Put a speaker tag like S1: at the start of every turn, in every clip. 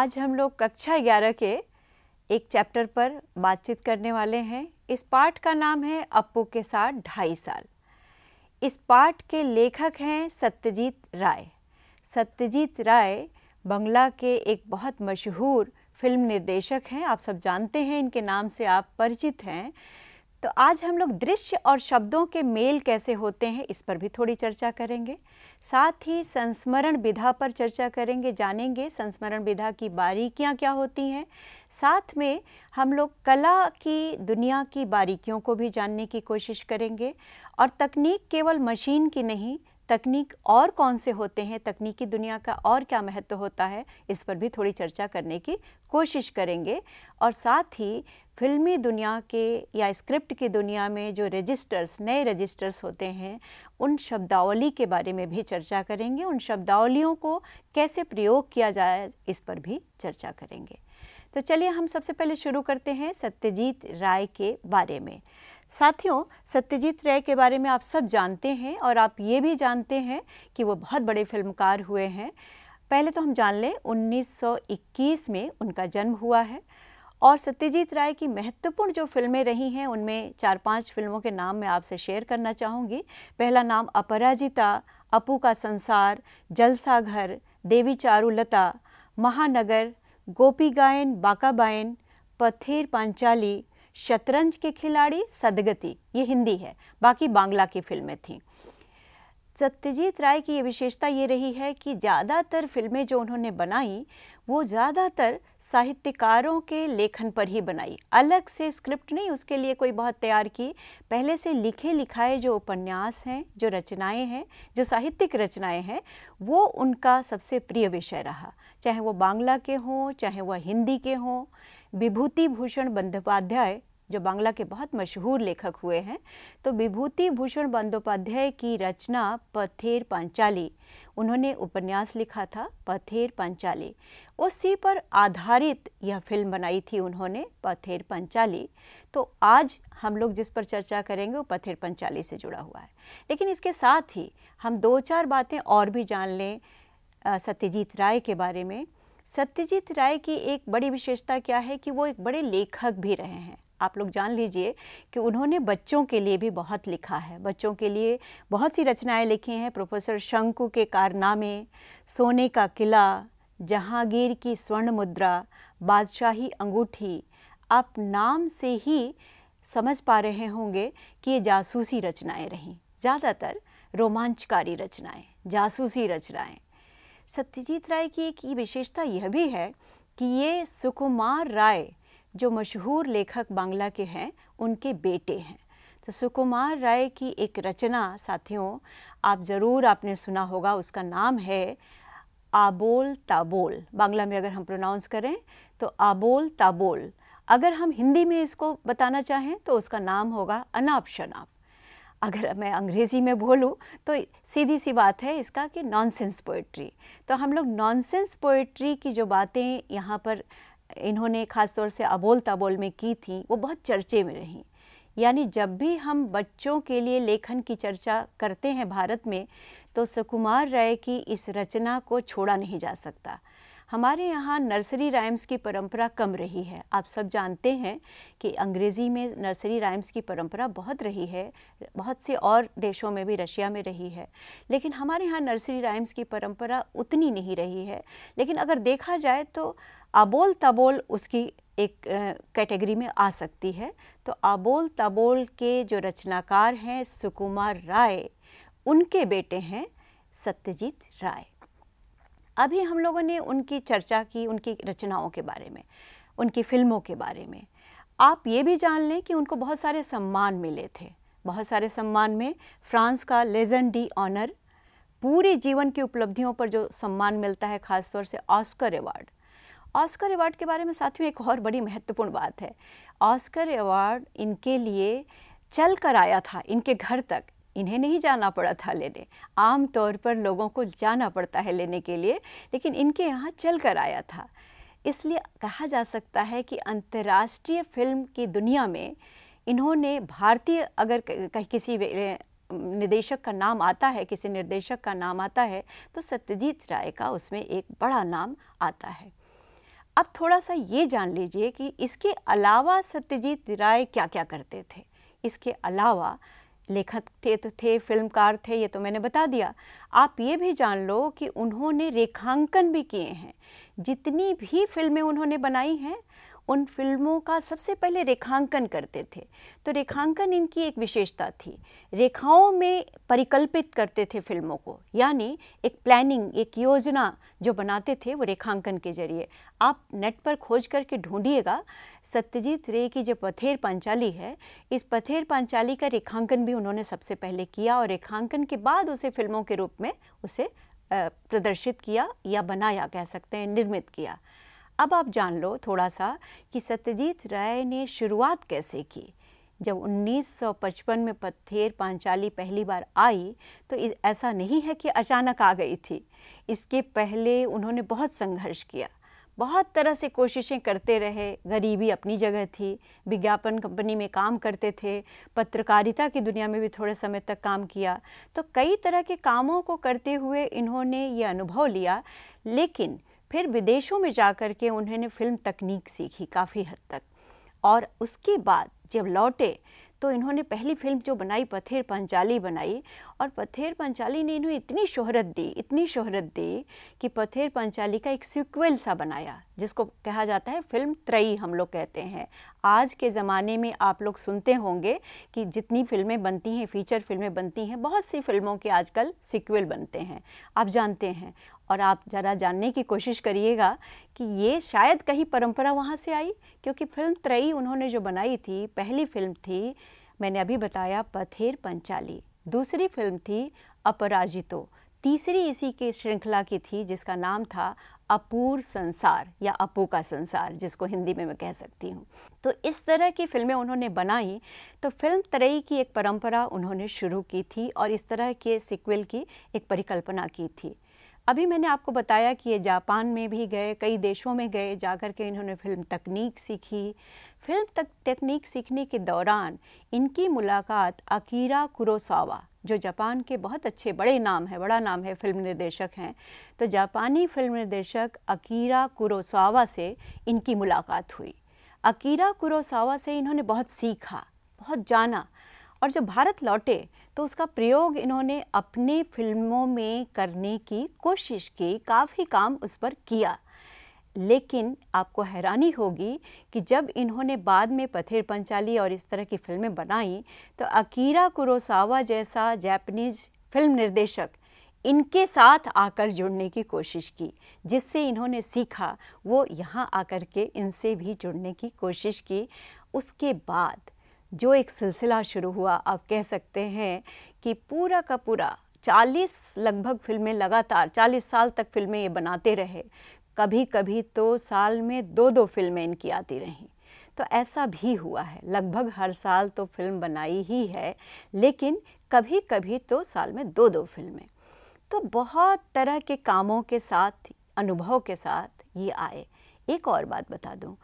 S1: आज हम लोग कक्षा ग्यारह के एक चैप्टर पर बातचीत करने वाले हैं इस पाठ का नाम है अप्पू के साथ ढाई साल इस पाठ के लेखक हैं सत्यजीत राय सत्यजीत राय बंगला के एक बहुत मशहूर फिल्म निर्देशक हैं आप सब जानते हैं इनके नाम से आप परिचित हैं तो आज हम लोग दृश्य और शब्दों के मेल कैसे होते हैं इस पर भी थोड़ी चर्चा करेंगे साथ ही संस्मरण विधा पर चर्चा करेंगे जानेंगे संस्मरण विधा की बारीकियां क्या होती हैं साथ में हम लोग कला की दुनिया की बारीकियों को भी जानने की कोशिश करेंगे और तकनीक केवल मशीन की नहीं तकनीक और कौन से होते हैं तकनीकी दुनिया का और क्या महत्व होता है इस पर भी थोड़ी चर्चा करने की कोशिश करेंगे और साथ ही फिल्मी दुनिया के या स्क्रिप्ट की दुनिया में जो रजिस्टर्स नए रजिस्टर्स होते हैं उन शब्दावली के बारे में भी चर्चा करेंगे उन शब्दावलियों को कैसे प्रयोग किया जाए इस पर भी चर्चा करेंगे तो चलिए हम सबसे पहले शुरू करते हैं सत्यजीत राय के बारे में साथियों सत्यजीत राय के बारे में आप सब जानते हैं और आप ये भी जानते हैं कि वो बहुत बड़े फिल्मकार हुए हैं पहले तो हम जान लें 1921 में उनका जन्म हुआ है और सत्यजीत राय की महत्वपूर्ण जो फिल्में रही हैं उनमें चार पांच फिल्मों के नाम मैं आपसे शेयर करना चाहूँगी पहला नाम अपराजिता अपू का संसार जलसाघर देवी चारुलता महानगर गोपी गायन बाका बायन पथेर पांचाली शतरंज के खिलाड़ी सदगति ये हिंदी है बाकी बांग्ला की फिल्में थीं सत्यजीत राय की ये विशेषता ये रही है कि ज़्यादातर फिल्में जो उन्होंने बनाई वो ज़्यादातर साहित्यकारों के लेखन पर ही बनाई अलग से स्क्रिप्ट नहीं उसके लिए कोई बहुत तैयार की पहले से लिखे लिखाए जो उपन्यास हैं जो रचनाएं हैं जो साहित्यिक रचनाएं हैं वो उनका सबसे प्रिय विषय रहा चाहे वो बांग्ला के हों चाहे वह हिंदी के हों विभूति भूषण बंदोपाध्याय जो बांग्ला के बहुत मशहूर लेखक हुए हैं तो विभूति भूषण बंदोपाध्याय की रचना पथेर पांचाली उन्होंने उपन्यास लिखा था पथेर पंचाली उसी पर आधारित यह फिल्म बनाई थी उन्होंने पथेर पंचाली तो आज हम लोग जिस पर चर्चा करेंगे वो पथेर पंचाली से जुड़ा हुआ है लेकिन इसके साथ ही हम दो चार बातें और भी जान लें सत्यजीत राय के बारे में सत्यजीत राय की एक बड़ी विशेषता क्या है कि वो एक बड़े लेखक भी रहे हैं आप लोग जान लीजिए कि उन्होंने बच्चों के लिए भी बहुत लिखा है बच्चों के लिए बहुत सी रचनाएं लिखी हैं प्रोफेसर शंकु के कारनामे सोने का किला जहांगीर की स्वर्ण मुद्रा बादशाही अंगूठी आप नाम से ही समझ पा रहे होंगे कि ये जासूसी रचनाएं रहीं ज़्यादातर रोमांचकारी रचनाएं जासूसी रचनाएं सत्यजीत राय की एक विशेषता यह भी है कि ये सुकुमार राय जो मशहूर लेखक बांग्ला के हैं उनके बेटे हैं तो सुकुमार राय की एक रचना साथियों आप ज़रूर आपने सुना होगा उसका नाम है आबोल ताबोल बांग्ला में अगर हम प्रोनाउंस करें तो आबोल ताबोल अगर हम हिंदी में इसको बताना चाहें तो उसका नाम होगा अनाप शनाप अगर मैं अंग्रेज़ी में बोलूँ तो सीधी सी बात है इसका कि नॉनसेंस पोइट्री तो हम लोग नॉनसेंस पोइट्री की जो बातें यहाँ पर इन्होंने ख़ासतौर से अबोल तबोल में की थी वो बहुत चर्चे में रहीं यानी जब भी हम बच्चों के लिए लेखन की चर्चा करते हैं भारत में तो सुकुमार राय की इस रचना को छोड़ा नहीं जा सकता हमारे यहाँ नर्सरी राइम्स की परंपरा कम रही है आप सब जानते हैं कि अंग्रेज़ी में नर्सरी राइम्स की परंपरा बहुत रही है बहुत से और देशों में भी रशिया में रही है लेकिन हमारे यहाँ नर्सरी राइम्स की परंपरा उतनी नहीं रही है लेकिन अगर देखा जाए तो अबोल तबोल उसकी एक कैटेगरी में आ सकती है तो अबोल तबोल के जो रचनाकार हैं सुकुमार राय उनके बेटे हैं सत्यजीत राय अभी हम लोगों ने उनकी चर्चा की उनकी रचनाओं के बारे में उनकी फिल्मों के बारे में आप ये भी जान लें कि उनको बहुत सारे सम्मान मिले थे बहुत सारे सम्मान में फ्रांस का लेजन डी ऑनर पूरे जीवन की उपलब्धियों पर जो सम्मान मिलता है खासतौर से ऑस्कर अवार्ड ऑस्कर अवार्ड के बारे में साथियों एक और बड़ी महत्वपूर्ण बात है ऑस्कर अवार्ड इनके लिए चल कर आया था इनके घर तक इन्हें नहीं जाना पड़ा था लेने आम तौर पर लोगों को जाना पड़ता है लेने के लिए लेकिन इनके यहाँ चल कर आया था इसलिए कहा जा सकता है कि अंतर्राष्ट्रीय फिल्म की दुनिया में इन्होंने भारतीय अगर किसी निर्देशक का नाम आता है किसी निर्देशक का नाम आता है तो सत्यजीत राय का उसमें एक बड़ा नाम आता है अब थोड़ा सा ये जान लीजिए कि इसके अलावा सत्यजीत राय क्या क्या करते थे इसके अलावा लेखक थे तो थे फिल्मकार थे ये तो मैंने बता दिया आप ये भी जान लो कि उन्होंने रेखांकन भी किए हैं जितनी भी फिल्में उन्होंने बनाई हैं उन फिल्मों का सबसे पहले रेखांकन करते थे तो रेखांकन इनकी एक विशेषता थी रेखाओं में परिकल्पित करते थे फिल्मों को यानी एक प्लानिंग एक योजना जो बनाते थे वो रेखांकन के जरिए आप नेट पर खोज करके ढूंढिएगा सत्यजीत रे की जो पथेर पांचाली है इस पथेर पांचाली का रेखांकन भी उन्होंने सबसे पहले किया और रेखांकन के बाद उसे फिल्मों के रूप में उसे प्रदर्शित किया या बनाया कह सकते हैं निर्मित किया अब आप जान लो थोड़ा सा कि सत्यजीत राय ने शुरुआत कैसे की जब 1955 में पत्थेर पांचाली पहली बार आई तो ऐसा नहीं है कि अचानक आ गई थी इसके पहले उन्होंने बहुत संघर्ष किया बहुत तरह से कोशिशें करते रहे गरीबी अपनी जगह थी विज्ञापन कंपनी में काम करते थे पत्रकारिता की दुनिया में भी थोड़े समय तक काम किया तो कई तरह के कामों को करते हुए इन्होंने ये अनुभव लिया लेकिन फिर विदेशों में जा कर के उन्होंने फिल्म तकनीक सीखी काफ़ी हद तक और उसके बाद जब लौटे तो इन्होंने पहली फिल्म जो बनाई पथेर पंचाली बनाई और पथेर पंचाली ने इन्हें इतनी शोहरत दी इतनी शोहरत दी कि पथेर पंचाली का एक सिक्वेल सा बनाया जिसको कहा जाता है फिल्म त्रई हम लोग कहते हैं आज के ज़माने में आप लोग सुनते होंगे कि जितनी फिल्में बनती हैं फीचर फिल्में बनती हैं बहुत सी फिल्मों के आजकल सिक्वेल बनते हैं आप जानते हैं और आप ज़रा जानने की कोशिश करिएगा कि ये शायद कहीं परंपरा वहाँ से आई क्योंकि फिल्म त्रई उन्होंने जो बनाई थी पहली फिल्म थी मैंने अभी बताया पथेर पंचाली दूसरी फिल्म थी अपराजितो तीसरी इसी की श्रृंखला की थी जिसका नाम था अपूर संसार या अपू का संसार जिसको हिंदी में मैं कह सकती हूँ तो इस तरह की फिल्में उन्होंने बनाई तो फिल्म त्रई की एक परंपरा उन्होंने शुरू की थी और इस तरह के सिक्वल की एक परिकल्पना की थी अभी मैंने आपको बताया कि ये जापान में भी गए कई देशों में गए जाकर के इन्होंने फिल्म तकनीक सीखी फिल्म तक तकनीक सीखने के दौरान इनकी मुलाकात अकीरा कुरोसावा जो जापान के बहुत अच्छे बड़े नाम है बड़ा नाम है फिल्म निर्देशक हैं तो जापानी फिल्म निर्देशक अकीरा कुरोसावा से इनकी मुलाकात हुई अकीरा कुरोसावा से इन्होंने बहुत सीखा बहुत जाना और जब भारत लौटे तो उसका प्रयोग इन्होंने अपने फिल्मों में करने की कोशिश की काफ़ी काम उस पर किया लेकिन आपको हैरानी होगी कि जब इन्होंने बाद में पथेर पंचाली और इस तरह की फिल्में बनाई तो अकीरा कुरोसावा जैसा जैपनीज फिल्म निर्देशक इनके साथ आकर जुड़ने की कोशिश की जिससे इन्होंने सीखा वो यहाँ आकर के इनसे भी जुड़ने की कोशिश की उसके बाद जो एक सिलसिला शुरू हुआ आप कह सकते हैं कि पूरा का पूरा 40 लगभग फिल्में लगातार 40 साल तक फिल्में ये बनाते रहे कभी कभी तो साल में दो दो फिल्में इनकी आती रहीं तो ऐसा भी हुआ है लगभग हर साल तो फिल्म बनाई ही है लेकिन कभी कभी तो साल में दो दो फिल्में तो बहुत तरह के कामों के साथ अनुभव के साथ ये आए एक और बात बता दूं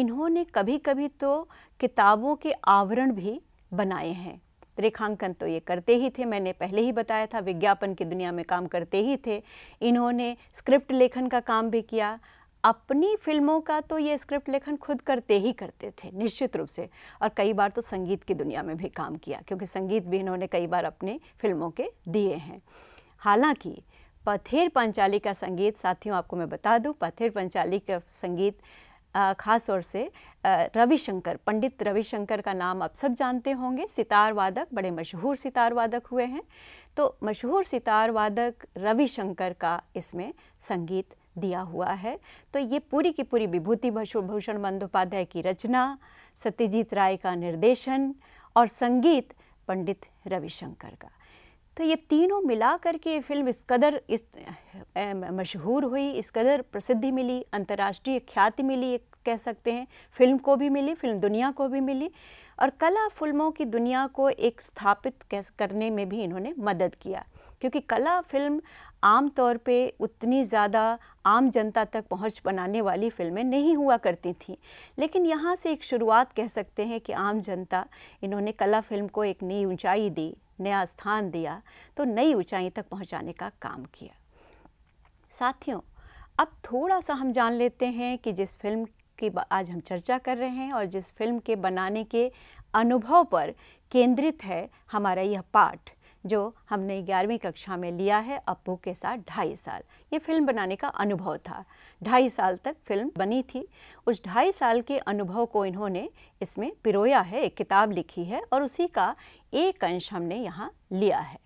S1: इन्होंने कभी कभी तो किताबों के आवरण भी बनाए हैं रेखांकन तो ये करते ही थे मैंने पहले ही बताया था विज्ञापन की दुनिया में काम करते ही थे इन्होंने स्क्रिप्ट लेखन का काम भी किया अपनी फिल्मों का तो ये स्क्रिप्ट लेखन खुद करते ही करते थे निश्चित रूप से और कई बार तो संगीत की दुनिया में भी काम किया क्योंकि संगीत भी इन्होंने कई बार अपनी फिल्मों के दिए हैं हालांकि पथेर पंचाली का संगीत साथियों आपको मैं बता दूं पथेर पंचाली का संगीत ख़ास तौर से रविशंकर पंडित रविशंकर का नाम आप सब जानते होंगे सितार वादक बड़े मशहूर सितार वादक हुए हैं तो मशहूर सितार वादक रविशंकर का इसमें संगीत दिया हुआ है तो ये पूरी की पूरी विभूति भूषण बंदोपाध्याय की रचना सत्यजीत राय का निर्देशन और संगीत पंडित रविशंकर का तो ये तीनों मिला करके ये फिल्म इस कदर इस मशहूर हुई इस कदर प्रसिद्धि मिली अंतर्राष्ट्रीय ख्याति मिली कह सकते हैं फिल्म को भी मिली फिल्म दुनिया को भी मिली और कला फिल्मों की दुनिया को एक स्थापित करने में भी इन्होंने मदद किया क्योंकि कला फिल्म आम तौर पे उतनी ज़्यादा आम जनता तक पहुंच बनाने वाली फिल्में नहीं हुआ करती थीं लेकिन यहाँ से एक शुरुआत कह सकते हैं कि आम जनता इन्होंने कला फिल्म को एक नई ऊंचाई दी नया स्थान दिया तो नई ऊंचाई तक पहुंचाने का काम किया साथियों अब थोड़ा सा हम जान लेते हैं कि जिस फिल्म की आज हम चर्चा कर रहे हैं और जिस फिल्म के बनाने के अनुभव पर केंद्रित है हमारा यह पाठ जो हमने ग्यारहवीं कक्षा में लिया है अपू के साथ ढाई साल ये फिल्म बनाने का अनुभव था ढाई साल तक फिल्म बनी थी उस ढाई साल के अनुभव को इन्होंने इसमें पिरोया है एक किताब लिखी है और उसी का एक अंश हमने यहाँ लिया है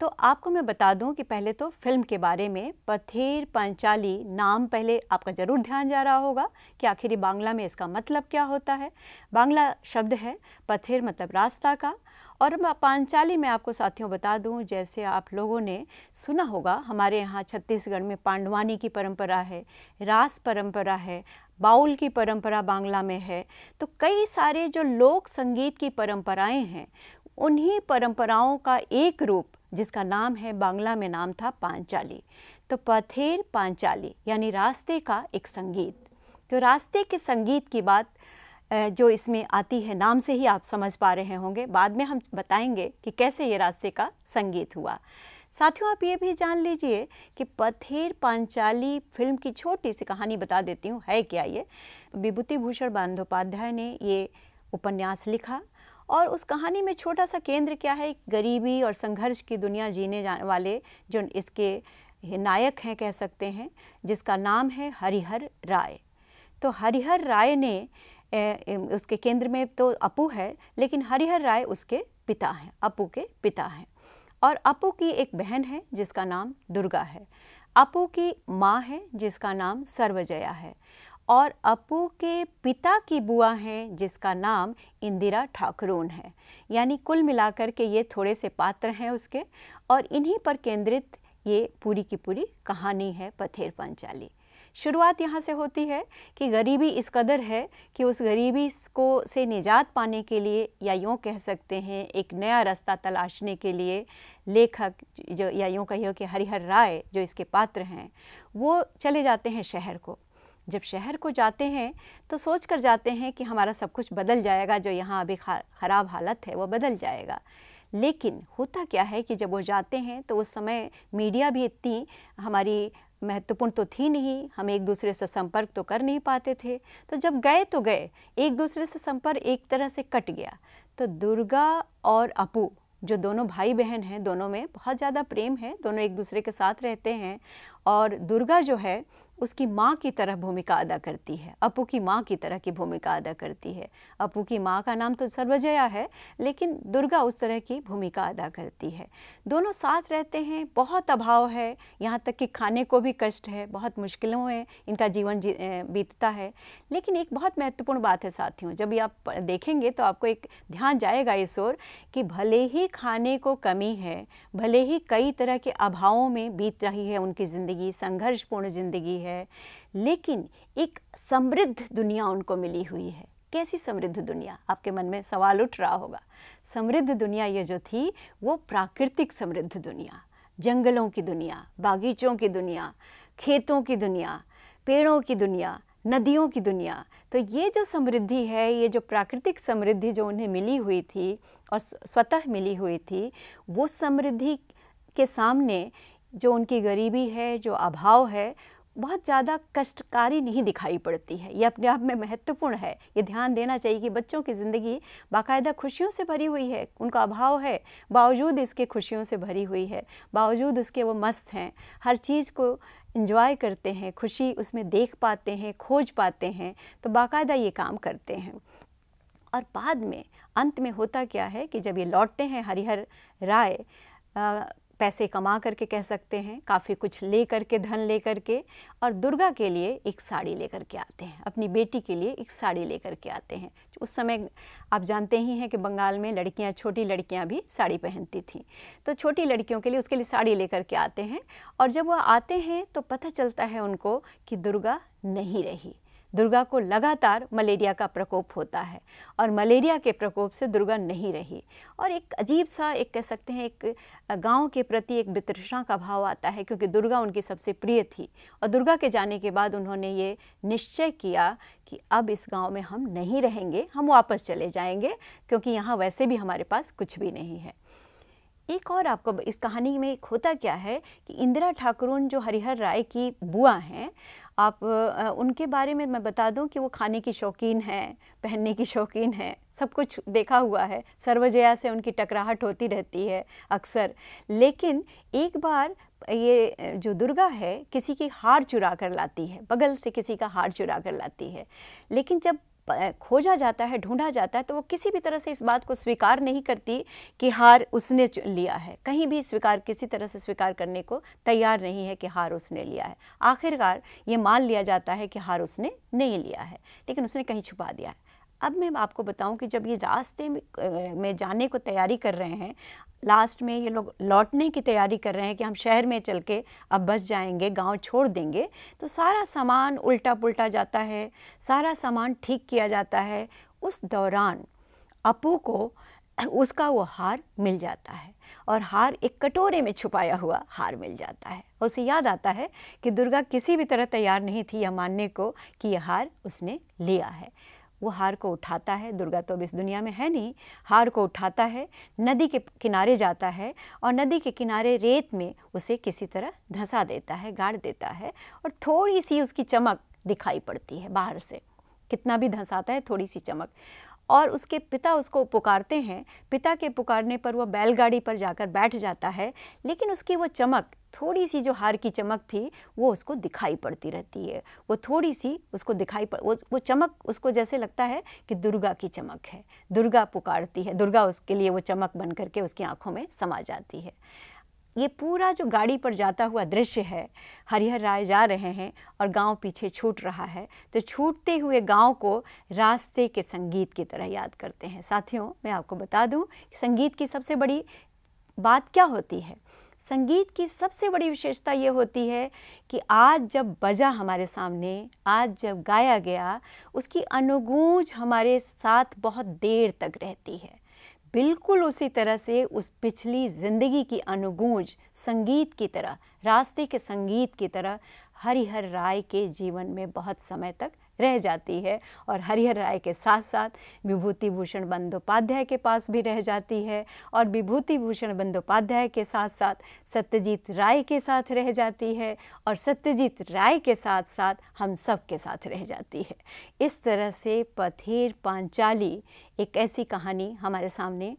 S1: तो आपको मैं बता दूं कि पहले तो फिल्म के बारे में पथेर पंचाली नाम पहले आपका ज़रूर ध्यान जा रहा होगा कि आखिर ये बांग्ला में इसका मतलब क्या होता है बांग्ला शब्द है पथेर मतलब रास्ता का और पांचाली में आपको साथियों बता दूं जैसे आप लोगों ने सुना होगा हमारे यहाँ छत्तीसगढ़ में पांडवानी की परंपरा है रास परंपरा है बाउल की परंपरा बांग्ला में है तो कई सारे जो लोक संगीत की परंपराएं हैं उन्हीं परंपराओं का एक रूप जिसका नाम है बांग्ला में नाम था पांचाली तो पथेर पांचाली यानी रास्ते का एक संगीत तो रास्ते के संगीत की बात जो इसमें आती है नाम से ही आप समझ पा रहे होंगे बाद में हम बताएंगे कि कैसे ये रास्ते का संगीत हुआ साथियों आप ये भी जान लीजिए कि पथेर पांचाली फिल्म की छोटी सी कहानी बता देती हूँ है क्या ये विभूति भूषण बांधोपाध्याय ने ये उपन्यास लिखा और उस कहानी में छोटा सा केंद्र क्या है गरीबी और संघर्ष की दुनिया जीने जाने वाले जो इसके नायक हैं कह सकते हैं जिसका नाम है हरिहर राय तो हरिहर राय ने ए, ए, उसके केंद्र में तो अपू है लेकिन हरिहर राय उसके पिता हैं अपू के पिता हैं और अपू की एक बहन है जिसका नाम दुर्गा है अपू की माँ है जिसका नाम सर्वजया है और अपू के पिता की बुआ हैं जिसका नाम इंदिरा ठाकरून है यानी कुल मिलाकर के ये थोड़े से पात्र हैं उसके और इन्हीं पर केंद्रित ये पूरी की पूरी कहानी है पथेर पंचाली शुरुआत यहाँ से होती है कि गरीबी इस कदर है कि उस गरीबी को से निजात पाने के लिए या यूँ कह सकते हैं एक नया रास्ता तलाशने के लिए लेखक जो या यूँ कहिए कि हरिहर राय जो इसके पात्र हैं वो चले जाते हैं शहर को जब शहर को जाते हैं तो सोच कर जाते हैं कि हमारा सब कुछ बदल जाएगा जो यहाँ अभी ख़राब हालत है वो बदल जाएगा लेकिन होता क्या है कि जब वो जाते हैं तो उस समय मीडिया भी इतनी हमारी महत्वपूर्ण तो थी नहीं हम एक दूसरे से संपर्क तो कर नहीं पाते थे तो जब गए तो गए एक दूसरे से संपर्क एक तरह से कट गया तो दुर्गा और अपू जो दोनों भाई बहन हैं दोनों में बहुत ज़्यादा प्रेम है दोनों एक दूसरे के साथ रहते हैं और दुर्गा जो है उसकी माँ की तरह भूमिका अदा करती है अपू की माँ की तरह की भूमिका अदा करती है अपू की माँ का नाम तो सर्वजया है लेकिन दुर्गा उस तरह की भूमिका अदा करती है दोनों साथ रहते हैं बहुत अभाव है यहाँ तक कि खाने को भी कष्ट है बहुत मुश्किलों में इनका जीवन जी, बीतता है लेकिन एक बहुत महत्वपूर्ण बात है साथियों जब ये आप देखेंगे तो आपको एक ध्यान जाएगा इस ओर कि भले ही खाने को कमी है भले ही कई तरह के अभावों में बीत रही है उनकी ज़िंदगी संघर्षपूर्ण ज़िंदगी है है लेकिन एक समृद्ध दुनिया उनको मिली हुई है कैसी समृद्ध दुनिया आपके मन में सवाल उठ रहा होगा समृद्ध दुनिया ये जो थी वो प्राकृतिक समृद्ध दुनिया जंगलों की दुनिया बागीचों की दुनिया खेतों की दुनिया पेड़ों की दुनिया नदियों की दुनिया तो ये जो समृद्धि है ये जो प्राकृतिक समृद्धि जो उन्हें मिली हुई थी और स्वतः मिली हुई थी वो समृद्धि के सामने जो उनकी गरीबी है जो अभाव है बहुत ज़्यादा कष्टकारी नहीं दिखाई पड़ती है ये अपने आप में महत्वपूर्ण है ये ध्यान देना चाहिए कि बच्चों की ज़िंदगी बाकायदा खुशियों से भरी हुई है उनका अभाव है बावजूद इसके खुशियों से भरी हुई है बावजूद उसके वो मस्त हैं हर चीज़ को इन्जॉय करते हैं खुशी उसमें देख पाते हैं खोज पाते हैं तो बाकायदा ये काम करते हैं और बाद में अंत में होता क्या है कि जब ये लौटते हैं हरिहर राय पैसे कमा करके कह सकते हैं काफ़ी कुछ ले करके धन ले करके और दुर्गा के लिए एक साड़ी लेकर के आते हैं अपनी बेटी के लिए एक साड़ी लेकर के आते हैं उस समय आप जानते ही हैं कि बंगाल में लड़कियां छोटी लड़कियां भी साड़ी पहनती थीं तो छोटी लड़कियों के लिए उसके लिए साड़ी लेकर के आते हैं और जब वह आते हैं तो पता चलता है उनको कि दुर्गा नहीं रही दुर्गा को लगातार मलेरिया का प्रकोप होता है और मलेरिया के प्रकोप से दुर्गा नहीं रही और एक अजीब सा एक कह सकते हैं एक गांव के प्रति एक वितृष्णा का भाव आता है क्योंकि दुर्गा उनकी सबसे प्रिय थी और दुर्गा के जाने के बाद उन्होंने ये निश्चय किया कि अब इस गांव में हम नहीं रहेंगे हम वापस चले जाएंगे क्योंकि यहाँ वैसे भी हमारे पास कुछ भी नहीं है एक और आपको इस कहानी में एक होता क्या है कि इंदिरा ठाकुरन जो हरिहर राय की बुआ हैं आप उनके बारे में मैं बता दूं कि वो खाने की शौकीन हैं पहनने की शौकीन हैं सब कुछ देखा हुआ है सर्वजया से उनकी टकराहट होती रहती है अक्सर लेकिन एक बार ये जो दुर्गा है किसी की हार चुरा कर लाती है बगल से किसी का हार चुरा कर लाती है लेकिन जब खोजा जाता है ढूंढा जाता है तो वो किसी भी तरह से इस बात को स्वीकार नहीं करती कि हार उसने लिया है कहीं भी स्वीकार किसी तरह से स्वीकार करने को तैयार नहीं है कि हार उसने लिया है आखिरकार ये मान लिया जाता है कि हार उसने नहीं लिया है लेकिन उसने कहीं छुपा दिया है अब मैं आपको बताऊं कि जब ये रास्ते में जाने को तैयारी कर रहे हैं लास्ट में ये लोग लौटने की तैयारी कर रहे हैं कि हम शहर में चल के अब बस जाएंगे गांव छोड़ देंगे तो सारा सामान उल्टा पुल्टा जाता है सारा सामान ठीक किया जाता है उस दौरान अपू को उसका वो हार मिल जाता है और हार एक कटोरे में छुपाया हुआ हार मिल जाता है उसे याद आता है कि दुर्गा किसी भी तरह तैयार नहीं थी यह मानने को कि यह हार उसने लिया है वो हार को उठाता है दुर्गा तो अब इस दुनिया में है नहीं हार को उठाता है नदी के किनारे जाता है और नदी के किनारे रेत में उसे किसी तरह धंसा देता है गाड़ देता है और थोड़ी सी उसकी चमक दिखाई पड़ती है बाहर से कितना भी धंसाता है थोड़ी सी चमक और उसके पिता उसको पुकारते हैं पिता के पुकारने पर वह बैलगाड़ी पर जाकर बैठ जाता है लेकिन उसकी वो चमक थोड़ी सी जो हार की चमक थी वो उसको दिखाई पड़ती रहती है वो थोड़ी सी उसको दिखाई पड़ वो वो चमक उसको जैसे लगता है कि दुर्गा की चमक है दुर्गा पुकारती है दुर्गा उसके लिए वो चमक बन करके उसकी आँखों में समा जाती है ये पूरा जो गाड़ी पर जाता हुआ दृश्य है हरिहर राय जा रहे हैं और गांव पीछे छूट रहा है तो छूटते हुए गांव को रास्ते के संगीत की तरह याद करते हैं साथियों मैं आपको बता दूं कि संगीत की सबसे बड़ी बात क्या होती है संगीत की सबसे बड़ी विशेषता ये होती है कि आज जब बजा हमारे सामने आज जब गाया गया उसकी अनुगूंज हमारे साथ बहुत देर तक रहती है बिल्कुल उसी तरह से उस पिछली ज़िंदगी की अनुगूंज संगीत की तरह रास्ते के संगीत की तरह हरिहर राय के जीवन में बहुत समय तक रह जाती है और हरिहर राय के साथ साथ विभूति भूषण बंदोपाध्याय के पास भी रह जाती है और विभूति भूषण बंदोपाध्याय के साथ साथ सत्यजीत राय के साथ रह जाती है और सत्यजीत राय के साथ साथ हम सब के साथ रह जाती है इस तरह से पथेर पांचाली एक ऐसी कहानी हमारे सामने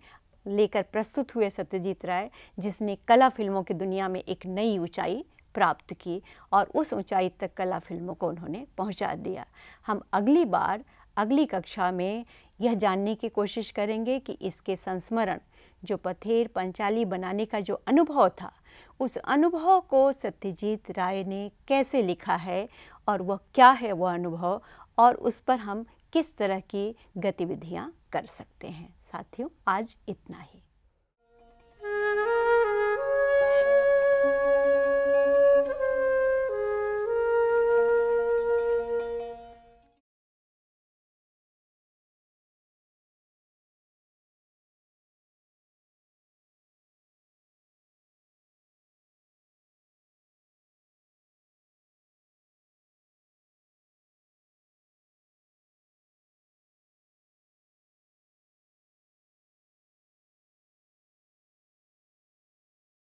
S1: लेकर प्रस्तुत हुए सत्यजीत राय जिसने कला फिल्मों की दुनिया में एक नई ऊंचाई प्राप्त की और उस ऊंचाई तक कला फिल्मों को उन्होंने पहुंचा दिया हम अगली बार अगली कक्षा में यह जानने की कोशिश करेंगे कि इसके संस्मरण जो पथेर पंचाली बनाने का जो अनुभव था उस अनुभव को सत्यजीत राय ने कैसे लिखा है और वह क्या है वह अनुभव और उस पर हम किस तरह की गतिविधियाँ कर सकते हैं साथियों आज इतना ही